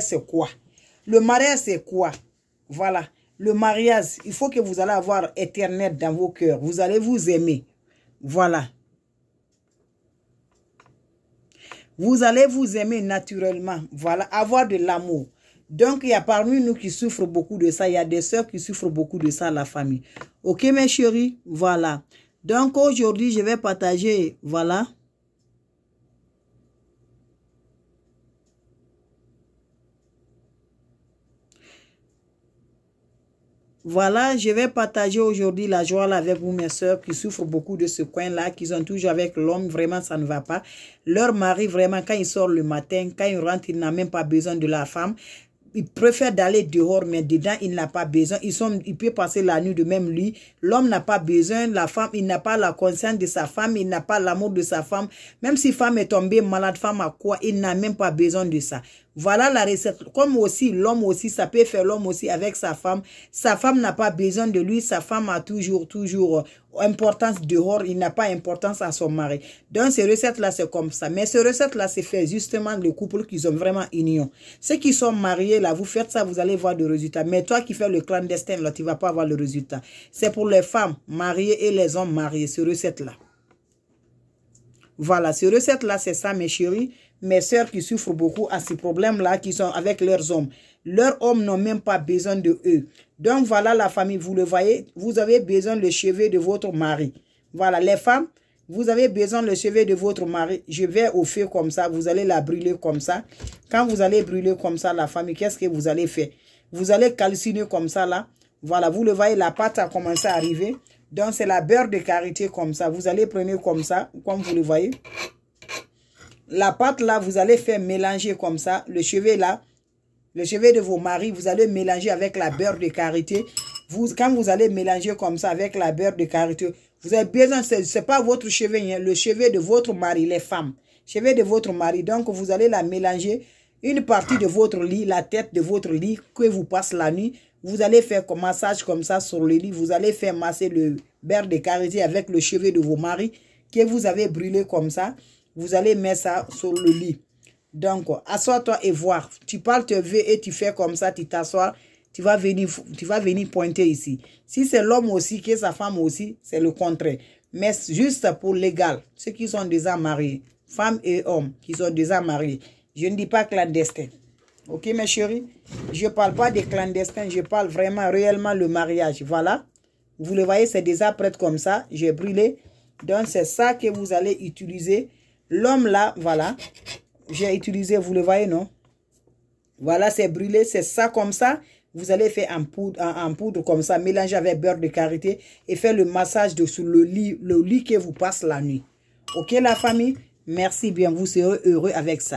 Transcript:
c'est quoi Le mariage, c'est quoi Voilà. Le mariage, il faut que vous allez avoir éternel dans vos cœurs. Vous allez vous aimer. Voilà. Vous allez vous aimer naturellement. Voilà. Avoir de l'amour. Donc, il y a parmi nous qui souffrent beaucoup de ça. Il y a des soeurs qui souffrent beaucoup de ça, la famille. Ok, mes chéris? Voilà. Donc, aujourd'hui, je vais partager, voilà, Voilà, je vais partager aujourd'hui la joie avec vous, mes soeurs qui souffrent beaucoup de ce coin-là, qui sont toujours avec l'homme, vraiment ça ne va pas. Leur mari, vraiment, quand il sort le matin, quand il rentre, il n'a même pas besoin de la femme. Il préfère d'aller dehors, mais dedans, il n'a pas besoin. Ils sont, il peut passer la nuit de même lui. L'homme n'a pas besoin, la femme, il n'a pas la conscience de sa femme, il n'a pas l'amour de sa femme. Même si femme est tombée malade, femme à quoi, il n'a même pas besoin de ça. Voilà la recette. Comme aussi, l'homme aussi, ça peut faire l'homme aussi avec sa femme. Sa femme n'a pas besoin de lui. Sa femme a toujours, toujours euh, importance dehors. Il n'a pas importance à son mari. Donc, ces recettes-là, c'est comme ça. Mais ces recettes-là, c'est fait justement le couple qui ont vraiment union. Ceux qui sont mariés, là, vous faites ça, vous allez voir le résultat. Mais toi qui fais le clandestin, là, tu vas pas avoir le résultat. C'est pour les femmes mariées et les hommes mariés, ces recettes-là. Voilà, ces recettes-là, c'est ça, mes chéris mes sœurs qui souffrent beaucoup à ces problèmes-là, qui sont avec leurs hommes. Leurs hommes n'ont même pas besoin de eux. Donc voilà la famille, vous le voyez, vous avez besoin le chevet de votre mari. Voilà, les femmes, vous avez besoin le chevet de votre mari. Je vais au feu comme ça, vous allez la brûler comme ça. Quand vous allez brûler comme ça la famille, qu'est-ce que vous allez faire Vous allez calciner comme ça là. Voilà, vous le voyez, la pâte a commencé à arriver. Donc, c'est la beurre de carité comme ça. Vous allez prendre comme ça, comme vous le voyez la pâte là, vous allez faire mélanger comme ça. Le chevet là, le chevet de vos maris, vous allez mélanger avec la beurre de karité. Vous, quand vous allez mélanger comme ça avec la beurre de karité, vous avez besoin, ce n'est pas votre chevet, hein. le chevet de votre mari, les femmes. Chevet de votre mari. Donc, vous allez la mélanger. Une partie de votre lit, la tête de votre lit, que vous passez la nuit. Vous allez faire un massage comme ça sur le lit. Vous allez faire masser le beurre de karité avec le chevet de vos maris que vous avez brûlé comme ça. Vous allez mettre ça sur le lit. Donc, assois-toi et voir. Tu parles, tu veux et tu fais comme ça, tu t'assois, tu vas venir, tu vas venir pointer ici. Si c'est l'homme aussi qui est sa femme aussi, c'est le contraire. Mais juste pour légal, ceux qui sont déjà mariés, femmes et hommes qui sont déjà mariés, je ne dis pas clandestin. Ok, mes chéris Je ne parle pas des clandestins, je parle vraiment, réellement le mariage. Voilà. Vous le voyez, c'est déjà prêt comme ça. J'ai brûlé. Donc, c'est ça que vous allez utiliser L'homme là, voilà. J'ai utilisé, vous le voyez, non? Voilà, c'est brûlé, c'est ça comme ça. Vous allez faire en poudre, poudre comme ça, mélanger avec beurre de karité et faire le massage de le lit, le lit que vous passe la nuit. Ok la famille? Merci bien, vous serez heureux avec ça.